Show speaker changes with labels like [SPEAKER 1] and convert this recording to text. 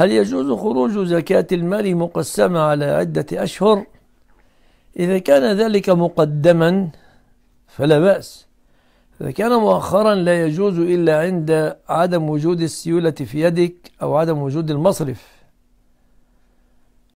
[SPEAKER 1] هل يجوز خروج زكاة المال مقسمة على عدة أشهر؟ إذا كان ذلك مقدما فلا بأس إذا كان مؤخرا لا يجوز إلا عند عدم وجود السيولة في يدك أو عدم وجود المصرف